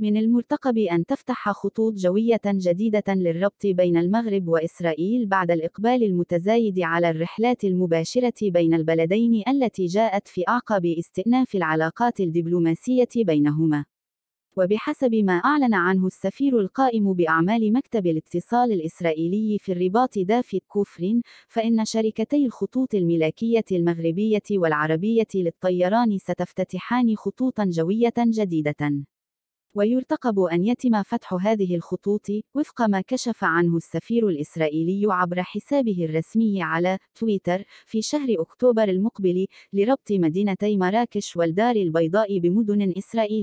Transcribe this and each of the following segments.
من المرتقب أن تفتح خطوط جوية جديدة للربط بين المغرب وإسرائيل بعد الإقبال المتزايد على الرحلات المباشرة بين البلدين التي جاءت في أعقاب استئناف العلاقات الدبلوماسية بينهما. وبحسب ما أعلن عنه السفير القائم بأعمال مكتب الاتصال الإسرائيلي في الرباط دافيد كوفرين، فإن شركتي الخطوط الملاكية المغربية والعربية للطيران ستفتتحان خطوطًا جوية جديدة. ويرتقب أن يتم فتح هذه الخطوط وفق ما كشف عنه السفير الإسرائيلي عبر حسابه الرسمي على تويتر في شهر أكتوبر المقبل لربط مدينتي مراكش والدار البيضاء بمدن إسرائيلية.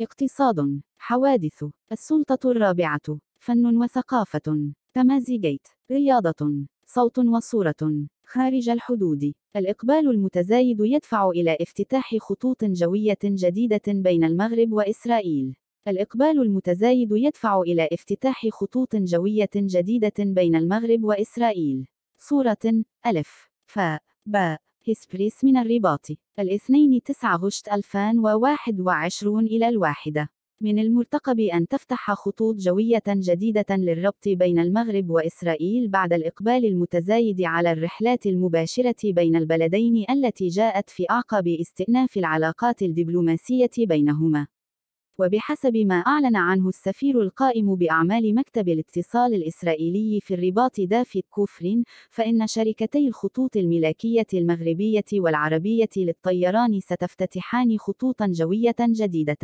اقتصاد حوادث السلطة الرابعة فن وثقافة تمازي جيت رياضة صوت وصورة خارج الحدود الإقبال المتزايد يدفع إلى افتتاح خطوط جوية جديدة بين المغرب وإسرائيل الإقبال المتزايد يدفع إلى افتتاح خطوط جوية جديدة بين المغرب وإسرائيل صورة ألف فاء باء هسبريس من الرباط الاثنين تسعة غشت 2021 إلى الواحدة من المرتقب أن تفتح خطوط جوية جديدة للربط بين المغرب وإسرائيل بعد الإقبال المتزايد على الرحلات المباشرة بين البلدين التي جاءت في أعقاب استئناف العلاقات الدبلوماسية بينهما. وبحسب ما أعلن عنه السفير القائم بأعمال مكتب الاتصال الإسرائيلي في الرباط دافيد كوفرين، فإن شركتي الخطوط الملاكية المغربية والعربية للطيران ستفتتحان خطوطًا جوية جديدة.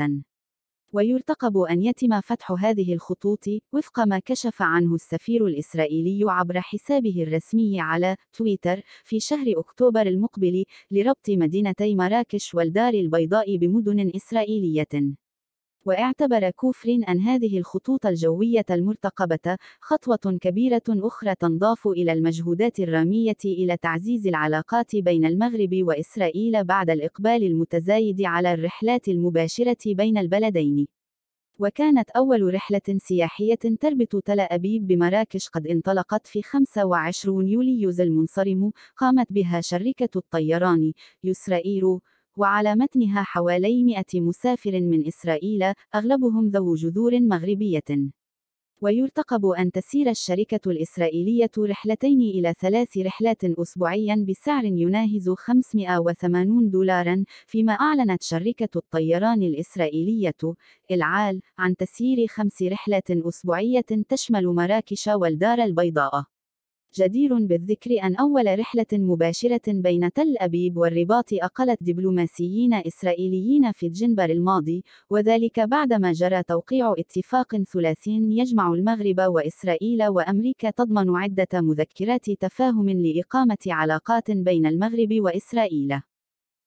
ويرتقب أن يتم فتح هذه الخطوط وفق ما كشف عنه السفير الإسرائيلي عبر حسابه الرسمي على تويتر في شهر أكتوبر المقبل لربط مدينتي مراكش والدار البيضاء بمدن إسرائيلية واعتبر كوفرين أن هذه الخطوط الجوية المرتقبة خطوة كبيرة أخرى تنضاف إلى المجهودات الرامية إلى تعزيز العلاقات بين المغرب وإسرائيل بعد الإقبال المتزايد على الرحلات المباشرة بين البلدين. وكانت أول رحلة سياحية تربط تل أبيب بمراكش قد انطلقت في 25 يوليوز المنصرم قامت بها شركة الطيران يسرائيل وعلى متنها حوالي 100 مسافر من إسرائيل أغلبهم ذو جذور مغربية ويرتقب أن تسير الشركة الإسرائيلية رحلتين إلى ثلاث رحلات أسبوعيا بسعر يناهز 580 دولارا فيما أعلنت شركة الطيران الإسرائيلية العال عن تسيير خمس رحلات أسبوعية تشمل مراكش والدار البيضاء جدير بالذكر أن أول رحلة مباشرة بين تل أبيب والرباط أقلت دبلوماسيين إسرائيليين في الجنبر الماضي وذلك بعدما جرى توقيع اتفاق ثلاثين يجمع المغرب وإسرائيل وأمريكا تضمن عدة مذكرات تفاهم لإقامة علاقات بين المغرب وإسرائيل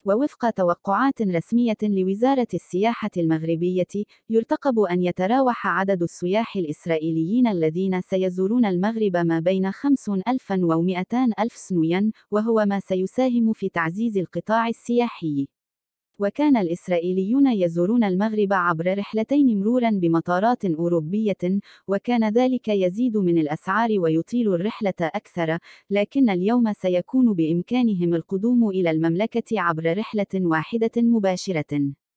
ووفق توقعات رسمية لوزارة السياحة المغربية، يرتقب أن يتراوح عدد السياح الإسرائيليين الذين سيزورون المغرب ما بين 200 ألف سنوياً، وهو ما سيساهم في تعزيز القطاع السياحي. وكان الإسرائيليون يزورون المغرب عبر رحلتين مرورا بمطارات أوروبية وكان ذلك يزيد من الأسعار ويطيل الرحلة أكثر لكن اليوم سيكون بإمكانهم القدوم إلى المملكة عبر رحلة واحدة مباشرة